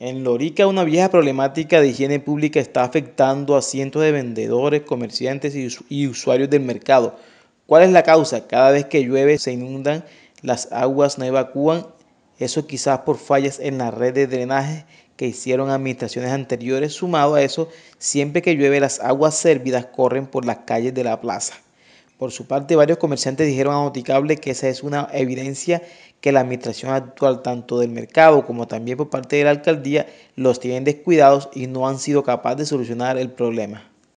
En Lorica una vieja problemática de higiene pública está afectando a cientos de vendedores, comerciantes y, usuarios del mercado. ¿Cuál es la causa? Cada vez que llueve se inundan, las aguas no evacúan, eso quizás por fallas en la red de drenaje que hicieron administraciones anteriores. Sumado a eso, siempre que llueve las aguas servidas corren por las calles de la plaza. Por su parte, varios comerciantes dijeron a Noticable que esa es una evidencia que la administración actual, tanto del mercado como también por parte de la alcaldía, los tienen descuidados y no han sido capaces de solucionar el problema.